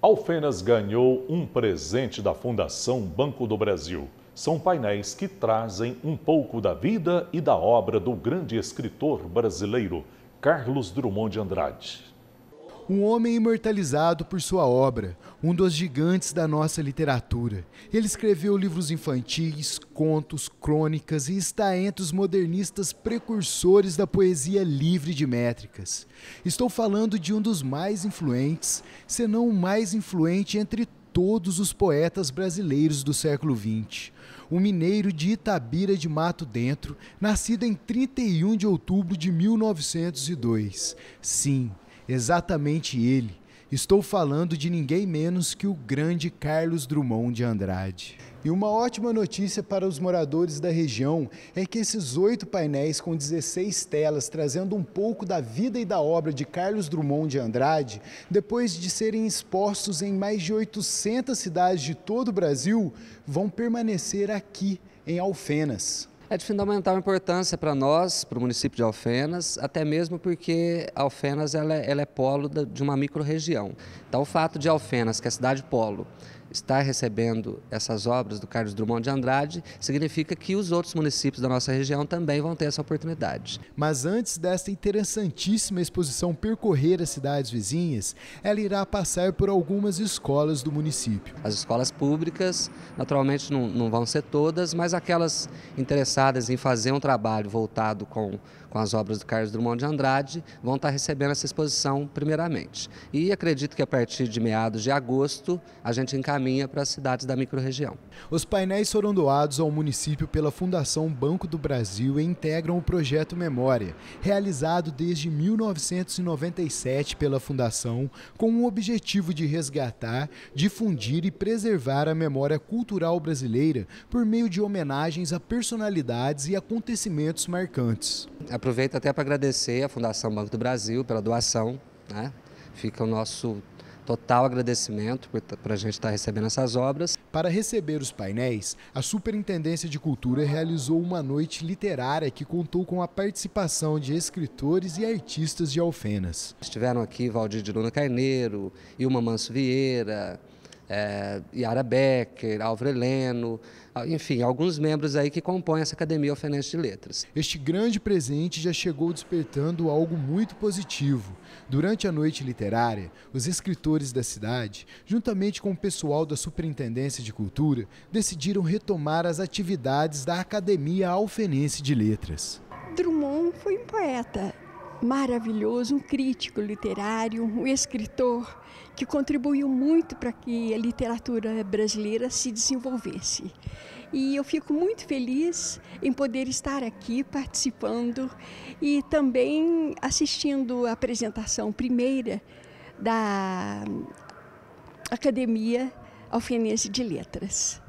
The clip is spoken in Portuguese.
Alfenas ganhou um presente da Fundação Banco do Brasil. São painéis que trazem um pouco da vida e da obra do grande escritor brasileiro Carlos Drummond de Andrade um homem imortalizado por sua obra, um dos gigantes da nossa literatura. Ele escreveu livros infantis, contos, crônicas e está entre os modernistas precursores da poesia livre de métricas. Estou falando de um dos mais influentes, se não o mais influente entre todos os poetas brasileiros do século XX. Um mineiro de Itabira de Mato Dentro, nascido em 31 de outubro de 1902. Sim, Exatamente ele. Estou falando de ninguém menos que o grande Carlos Drummond de Andrade. E uma ótima notícia para os moradores da região é que esses oito painéis com 16 telas, trazendo um pouco da vida e da obra de Carlos Drummond de Andrade, depois de serem expostos em mais de 800 cidades de todo o Brasil, vão permanecer aqui em Alfenas. É de fundamental importância para nós, para o município de Alfenas, até mesmo porque Alfenas ela, é, ela é polo de uma microrregião. Então, o fato de Alfenas, que é a cidade polo, está recebendo essas obras do Carlos Drummond de Andrade, significa que os outros municípios da nossa região também vão ter essa oportunidade. Mas antes desta interessantíssima exposição percorrer as cidades vizinhas, ela irá passar por algumas escolas do município. As escolas públicas, naturalmente, não, não vão ser todas, mas aquelas interessadas em fazer um trabalho voltado com, com as obras do Carlos Drummond de Andrade vão estar recebendo essa exposição primeiramente. E acredito que a partir de meados de agosto a gente encaminha caminha para as cidades da microrregião. Os painéis foram doados ao município pela Fundação Banco do Brasil e integram o projeto Memória, realizado desde 1997 pela Fundação, com o objetivo de resgatar, difundir e preservar a memória cultural brasileira por meio de homenagens a personalidades e acontecimentos marcantes. Aproveito até para agradecer à Fundação Banco do Brasil pela doação. Né? Fica o nosso Total agradecimento para a gente estar tá recebendo essas obras. Para receber os painéis, a Superintendência de Cultura realizou uma noite literária que contou com a participação de escritores e artistas de Alfenas. Estiveram aqui Valdir de Luna Carneiro, Ilma Manso Vieira, é, Yara Becker, Álvaro Heleno, ah, enfim, alguns membros aí que compõem essa Academia Alfenense de Letras. Este grande presente já chegou despertando algo muito positivo. Durante a noite literária, os escritores da cidade, juntamente com o pessoal da Superintendência de Cultura, decidiram retomar as atividades da Academia Alfenense de Letras. Drummond foi um poeta maravilhoso, um crítico literário, um escritor que contribuiu muito para que a literatura brasileira se desenvolvesse. E eu fico muito feliz em poder estar aqui participando e também assistindo a apresentação primeira da Academia Alfenense de Letras.